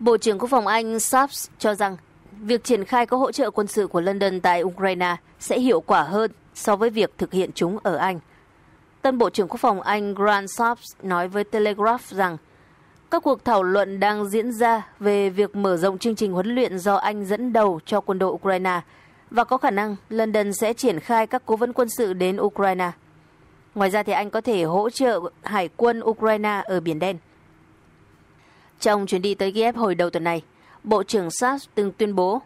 Bộ trưởng Quốc phòng Anh Saps cho rằng việc triển khai các hỗ trợ quân sự của London tại Ukraine sẽ hiệu quả hơn so với việc thực hiện chúng ở Anh. Tân Bộ trưởng Quốc phòng Anh Grant Saps nói với Telegraph rằng các cuộc thảo luận đang diễn ra về việc mở rộng chương trình huấn luyện do Anh dẫn đầu cho quân đội Ukraine và có khả năng London sẽ triển khai các cố vấn quân sự đến Ukraine. Ngoài ra thì Anh có thể hỗ trợ hải quân Ukraine ở Biển Đen. Trong chuyến đi tới Kiev hồi đầu tuần này, Bộ trưởng Saps từng tuyên bố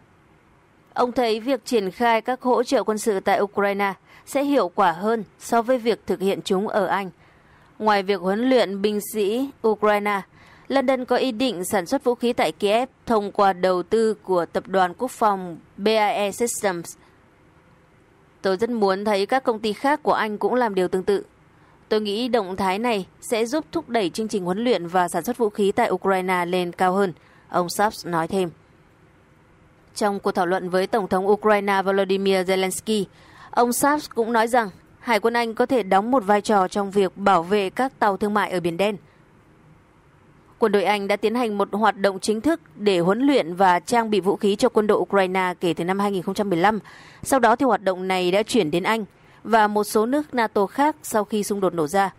Ông thấy việc triển khai các hỗ trợ quân sự tại Ukraine sẽ hiệu quả hơn so với việc thực hiện chúng ở Anh. Ngoài việc huấn luyện binh sĩ Ukraine, London có ý định sản xuất vũ khí tại Kiev thông qua đầu tư của tập đoàn quốc phòng BAE Systems. Tôi rất muốn thấy các công ty khác của Anh cũng làm điều tương tự. Tôi nghĩ động thái này sẽ giúp thúc đẩy chương trình huấn luyện và sản xuất vũ khí tại Ukraine lên cao hơn, ông Saps nói thêm. Trong cuộc thảo luận với Tổng thống Ukraine Volodymyr Zelensky, ông Saps cũng nói rằng Hải quân Anh có thể đóng một vai trò trong việc bảo vệ các tàu thương mại ở Biển Đen. Quân đội Anh đã tiến hành một hoạt động chính thức để huấn luyện và trang bị vũ khí cho quân đội Ukraine kể từ năm 2015. Sau đó thì hoạt động này đã chuyển đến Anh – và một số nước NATO khác sau khi xung đột nổ ra.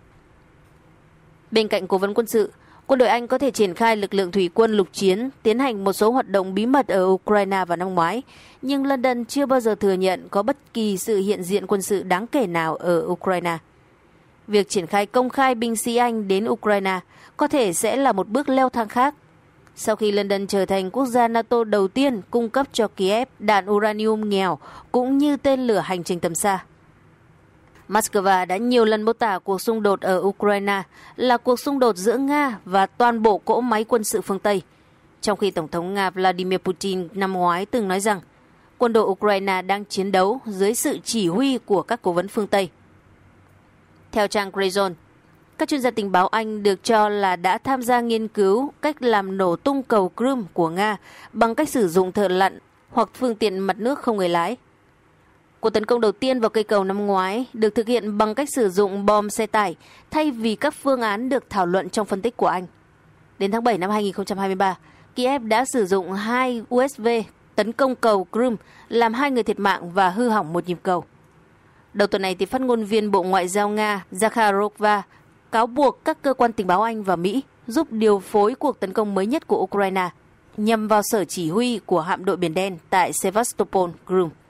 Bên cạnh cố vấn quân sự, quân đội Anh có thể triển khai lực lượng thủy quân lục chiến tiến hành một số hoạt động bí mật ở Ukraine vào năm ngoái, nhưng London chưa bao giờ thừa nhận có bất kỳ sự hiện diện quân sự đáng kể nào ở Ukraine. Việc triển khai công khai binh sĩ Anh đến Ukraine có thể sẽ là một bước leo thang khác. Sau khi London trở thành quốc gia NATO đầu tiên cung cấp cho Kiev đạn uranium nghèo cũng như tên lửa hành trình tầm xa moscow đã nhiều lần mô tả cuộc xung đột ở ukraine là cuộc xung đột giữa nga và toàn bộ cỗ máy quân sự phương tây trong khi tổng thống nga vladimir putin năm ngoái từng nói rằng quân đội ukraine đang chiến đấu dưới sự chỉ huy của các cố vấn phương tây theo trang grayzone các chuyên gia tình báo Anh được cho là đã tham gia nghiên cứu cách làm nổ tung cầu Crimea của Nga bằng cách sử dụng thợ lặn hoặc phương tiện mặt nước không người lái. Cuộc tấn công đầu tiên vào cây cầu năm ngoái được thực hiện bằng cách sử dụng bom xe tải thay vì các phương án được thảo luận trong phân tích của Anh. Đến tháng 7 năm 2023, Kiev đã sử dụng hai USV tấn công cầu Crimea, làm hai người thiệt mạng và hư hỏng một nhịp cầu. Đầu tuần này, thì phát ngôn viên Bộ Ngoại giao Nga Zakharova cáo buộc các cơ quan tình báo Anh và Mỹ giúp điều phối cuộc tấn công mới nhất của Ukraine nhằm vào sở chỉ huy của hạm đội Biển Đen tại Sevastopol, Crimea.